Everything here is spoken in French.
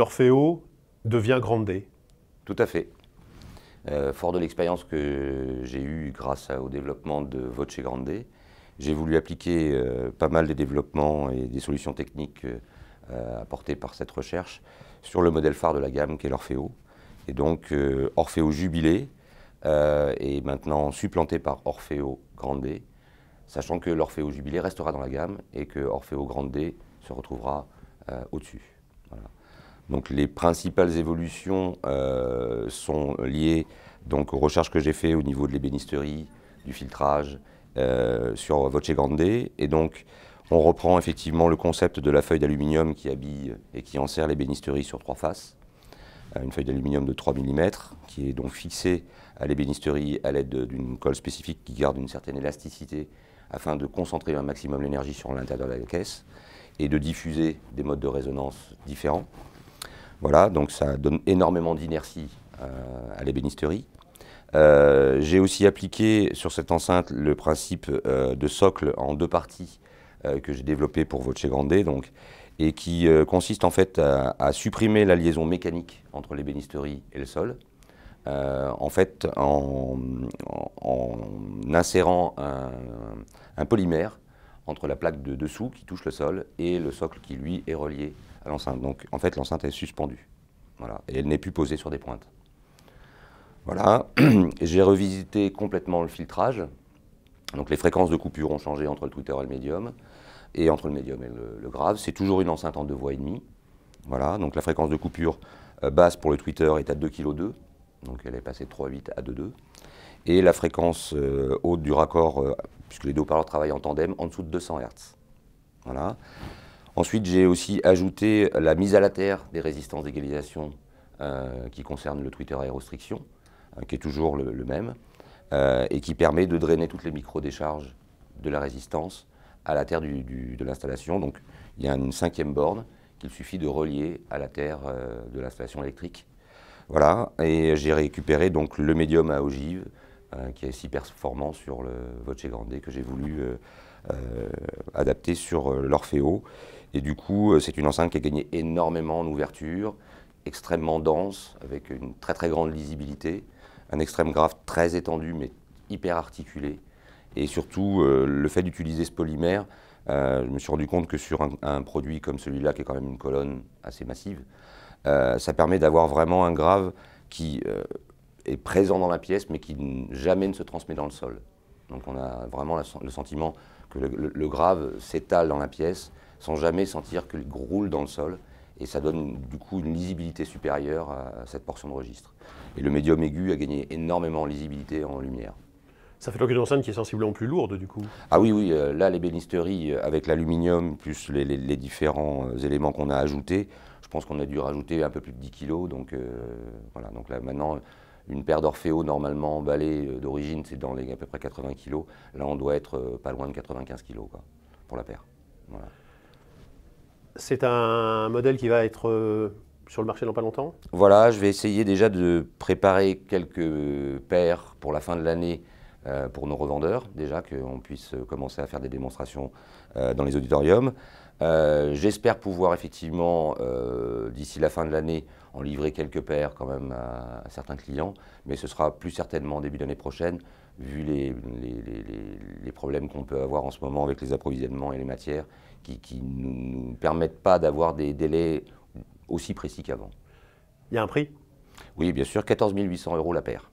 l'Orfeo devient Grande. Tout à fait. Euh, fort de l'expérience que j'ai eue grâce au développement de Voce Grande, j'ai voulu appliquer euh, pas mal des développements et des solutions techniques euh, apportées par cette recherche sur le modèle phare de la gamme qui est l'Orfeo. Et donc Orfeo Jubilé est maintenant supplanté par Orfeo Grande, sachant que l'Orfeo Jubilé restera dans la gamme et que Orfeo Grande se retrouvera au-dessus. Voilà. Donc les principales évolutions euh, sont liées donc, aux recherches que j'ai faites au niveau de l'ébénisterie, du filtrage, euh, sur Voce Grande. Et donc on reprend effectivement le concept de la feuille d'aluminium qui habille et qui enserre l'ébénisterie sur trois faces. Euh, une feuille d'aluminium de 3 mm qui est donc fixée à l'ébénisterie à l'aide d'une colle spécifique qui garde une certaine élasticité afin de concentrer un maximum l'énergie sur l'intérieur de la caisse et de diffuser des modes de résonance différents. Voilà, donc ça donne énormément d'inertie euh, à l'ébénisterie. Euh, j'ai aussi appliqué sur cette enceinte le principe euh, de socle en deux parties que j'ai développé pour Voce Grande donc, et qui consiste en fait à, supprimer la liaison mécanique entre l'ébénisterie et le sol. en fait, en, insérant un, polymère entre la plaque de dessous qui touche le sol et le socle qui lui est relié donc en fait, l'enceinte est suspendue. Voilà. Et elle n'est plus posée sur des pointes. Voilà. J'ai revisité complètement le filtrage. Donc les fréquences de coupure ont changé entre le Twitter et le médium. Et entre le médium et le, grave, c'est toujours une enceinte en deux voix et demie. Voilà. Donc la fréquence de coupure euh, basse pour le Twitter est à 2,2 kg. Donc elle est passée de 3,8 à 2,2. Et la fréquence euh, haute du raccord, euh, puisque les deux haut-parleurs travaillent en tandem, en dessous de 200 Hz. Voilà. Ensuite, j'ai aussi ajouté la mise à la terre des résistances d'égalisation euh, qui concerne le Twitter Aérostriction, hein, qui est toujours le, même, euh, et qui permet de drainer toutes les micro-décharges de la résistance à la terre de l'installation. Donc il y a une cinquième borne qu'il suffit de relier à la terre euh, de l'installation électrique. Voilà, et j'ai récupéré donc le médium à ogive, qui est si performant sur le Voce Grande que j'ai voulu euh, adapté sur euh, l'Orfeo. Et du coup, euh, c'est une enceinte qui a gagné énormément en ouverture, extrêmement dense, avec une très très grande lisibilité, un extrême grave très étendu mais hyper articulé. Et surtout, le fait d'utiliser ce polymère, je me suis rendu compte que sur un, produit comme celui-là, qui est quand même une colonne assez massive, ça permet d'avoir vraiment un grave qui est présent dans la pièce mais qui jamais ne se transmet dans le sol. Donc on a vraiment le sentiment que le, grave s'étale dans la pièce sans jamais sentir qu'il roule dans le sol. Et ça donne du coup une lisibilité supérieure à cette portion de registre. Et le médium aigu a gagné énormément en lisibilité en lumière. Ça fait donc une scène qui est sensiblement plus lourde du coup. Ah oui, oui, euh, là les bénisteries euh, avec l'aluminium plus les, différents euh, éléments qu'on a ajoutés, je pense qu'on a dû rajouter un peu plus de 10 kilos. Donc voilà, donc là maintenant une paire d'Orfeo normalement emballée euh, d'origine, c'est dans les à peu près 80 kg. Là, on doit être euh, pas loin de 95 kg pour la paire. C'est un modèle qui va être euh, sur le marché dans pas longtemps Voilà, je vais essayer déjà de préparer quelques paires pour la fin de l'année euh, pour nos revendeurs, déjà, qu'on puisse commencer à faire des démonstrations euh, dans les auditoriums. Euh, j'espère pouvoir effectivement, d'ici la fin de l'année, en livrer quelques paires quand même à, certains clients, mais ce sera plus certainement début d'année prochaine, vu les, les, problèmes qu'on peut avoir en ce moment avec les approvisionnements et les matières, qui ne nous permettent pas d'avoir des délais aussi précis qu'avant. Il y a un prix oui, bien sûr, 14 800 euros la paire.